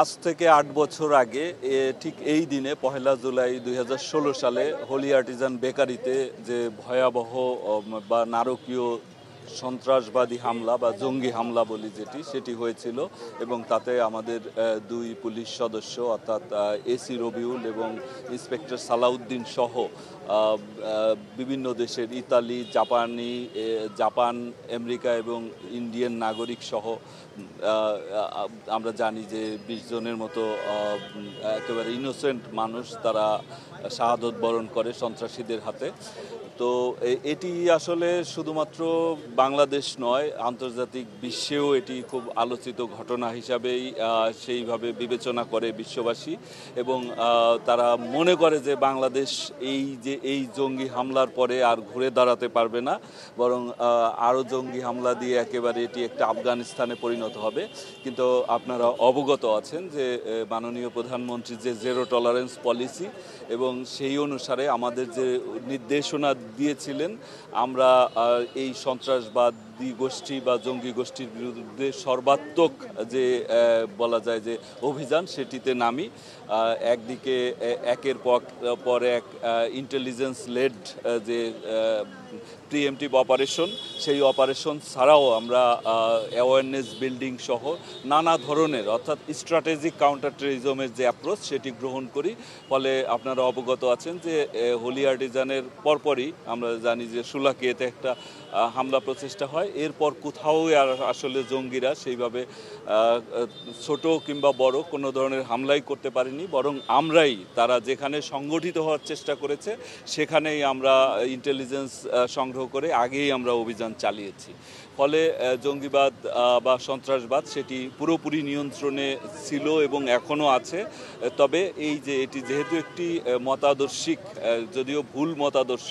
আজ থেকে আট বছর আগে ঠিক এই দিনে পহেলা জুলাই দুই সালে হোলি আর্টিজান বেকারিতে যে ভয়াবহ বা নারকীয় সন্ত্রাসবাদী হামলা বা জঙ্গি হামলা বলি যেটি সেটি হয়েছিল এবং তাতে আমাদের দুই পুলিশ সদস্য অর্থাৎ এসি রবিউল এবং ইন্সপেক্টর সালাউদ্দিন সহ বিভিন্ন দেশের ইতালি জাপানি জাপান আমেরিকা এবং ইন্ডিয়ান নাগরিক সহ আমরা জানি যে বিশ জনের মতো একেবারে ইনোসেন্ট মানুষ তারা শাহাদত বরণ করে সন্ত্রাসীদের হাতে তো এটি আসলে শুধুমাত্র বাংলাদেশ নয় আন্তর্জাতিক বিশ্বেও এটি খুব আলোচিত ঘটনা হিসাবেই সেইভাবে বিবেচনা করে বিশ্ববাসী এবং তারা মনে করে যে বাংলাদেশ এই যে এই জঙ্গি হামলার পরে আর ঘুরে দাঁড়াতে পারবে না বরং আরও জঙ্গি হামলা দিয়ে একেবারে এটি একটা আফগানিস্তানে পরিণত হবে কিন্তু আপনারা অবগত আছেন যে মাননীয় প্রধানমন্ত্রীর যে জেরো টলারেন্স পলিসি এবং সেই অনুসারে আমাদের যে নির্দেশনা দিয়েছিলেন আমরা এই সন্ত্রাসবাদী গোষ্ঠী বা জঙ্গি গোষ্ঠীর বিরুদ্ধে সর্বাত্মক যে বলা যায় যে অভিযান সেটিতে নামি একদিকে একের পর এক ইন্টেলিজেন্স লেড যে প্রিএমটিভ অপারেশন সেই অপারেশন ছাড়াও আমরা অ্যাওয়ারনেস বিল্ডিং সহ নানা ধরনের অর্থাৎ স্ট্র্যাটেজিক কাউন্টার টেরিজমের যে অ্যাপ্রোচ সেটি গ্রহণ করি ফলে আপনারা অবগত আছেন যে হোলি আর্টিজানের পরপরই আমরা জানি যে সুলাকিয়াতে একটা হামলা প্রচেষ্টা হয় এরপর কোথাও আর আসলে জঙ্গিরা সেইভাবে ছোট কিংবা বড় কোনো ধরনের হামলাই করতে পারেনি বরং আমরাই তারা যেখানে সংগঠিত হওয়ার চেষ্টা করেছে সেখানেই আমরা ইন্টেলিজেন্স সংগ্রহ করে আগেই আমরা অভিযান চালিয়েছি ফলে জঙ্গিবাদ বা সন্ত্রাসবাদ সেটি পুরোপুরি নিয়ন্ত্রণে ছিল এবং এখনও আছে তবে এই যে এটি যেহেতু একটি মতাদর্শিক যদিও ভুল মতাদর্শ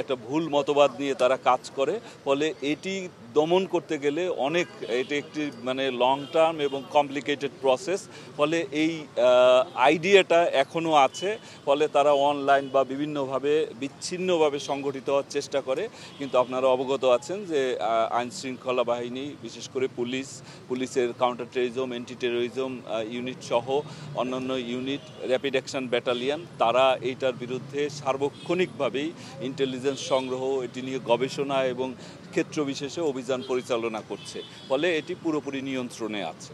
একটা ভুল মতবাদ নিয়ে তারা কাজ করে ফলে এটি দমন করতে গেলে অনেক এটি একটি মানে লং টার্ম এবং কমপ্লিকেটেড প্রসেস ফলে এই আইডিয়াটা এখনও আছে ফলে তারা অনলাইন বা বিভিন্নভাবে বিচ্ছিন্নভাবে সংগঠিত হওয়ার চেষ্টা করে কিন্তু আপনারা অবগত আছেন যে আইন শৃঙ্খলা বাহিনী বিশেষ করে পুলিশ পুলিশের counter terrorism anti terrorism unit সহ অন্যান্য ইউনিট র্যাপিড অ্যাকশন ব্যাটালিয়ান তারা এইটার বিরুদ্ধে সার্বক্ষণিকভাবেই ইন্টেল ইন্টেলিজেন্স সংগ্রহ এটি নিয়ে গবেষণা এবং ক্ষেত্র বিশেষে অভিযান পরিচালনা করছে ফলে এটি পুরোপুরি নিয়ন্ত্রণে আছে